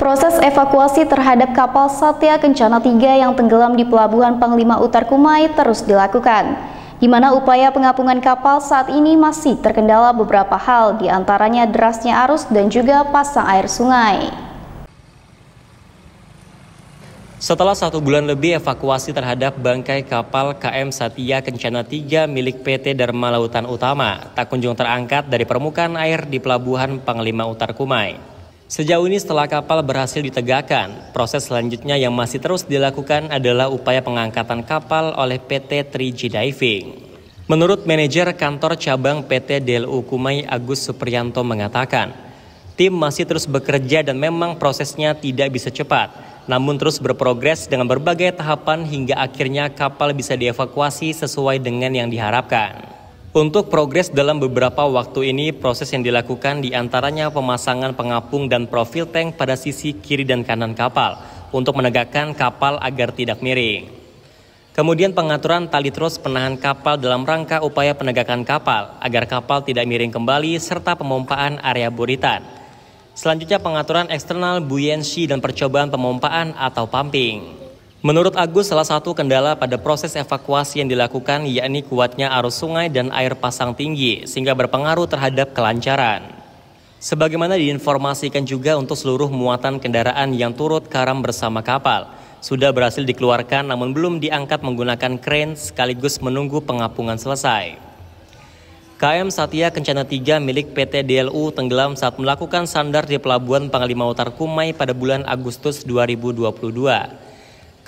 Proses evakuasi terhadap kapal Satya Kencana 3 yang tenggelam di Pelabuhan Panglima Utar Kumai terus dilakukan, di mana upaya pengapungan kapal saat ini masih terkendala beberapa hal, diantaranya derasnya arus dan juga pasang air sungai. Setelah satu bulan lebih evakuasi terhadap bangkai kapal KM Satya Kencana 3 milik PT Dharma Lautan Utama tak kunjung terangkat dari permukaan air di Pelabuhan Panglima Utar Kumai. Sejauh ini setelah kapal berhasil ditegakkan, proses selanjutnya yang masih terus dilakukan adalah upaya pengangkatan kapal oleh PT Triji Diving. Menurut manajer kantor cabang PT DLU Kumai Agus Supriyanto mengatakan, tim masih terus bekerja dan memang prosesnya tidak bisa cepat, namun terus berprogres dengan berbagai tahapan hingga akhirnya kapal bisa dievakuasi sesuai dengan yang diharapkan. Untuk progres dalam beberapa waktu ini, proses yang dilakukan diantaranya pemasangan pengapung dan profil tank pada sisi kiri dan kanan kapal untuk menegakkan kapal agar tidak miring. Kemudian pengaturan tali terus penahan kapal dalam rangka upaya penegakan kapal agar kapal tidak miring kembali serta pemompaan area buritan. Selanjutnya pengaturan eksternal buoyancy dan percobaan pemompaan atau pumping. Menurut Agus, salah satu kendala pada proses evakuasi yang dilakukan yakni kuatnya arus sungai dan air pasang tinggi, sehingga berpengaruh terhadap kelancaran. Sebagaimana diinformasikan juga untuk seluruh muatan kendaraan yang turut karam bersama kapal, sudah berhasil dikeluarkan namun belum diangkat menggunakan kren sekaligus menunggu pengapungan selesai. KM Satya Kencana 3 milik PT DLU tenggelam saat melakukan sandar di Pelabuhan Panglima Utar Kumai pada bulan Agustus 2022.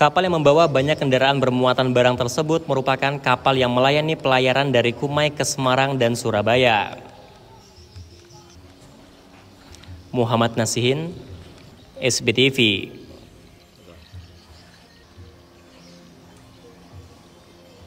Kapal yang membawa banyak kendaraan bermuatan barang tersebut merupakan kapal yang melayani pelayaran dari Kumai ke Semarang dan Surabaya. Muhammad Nasihin, SBTV.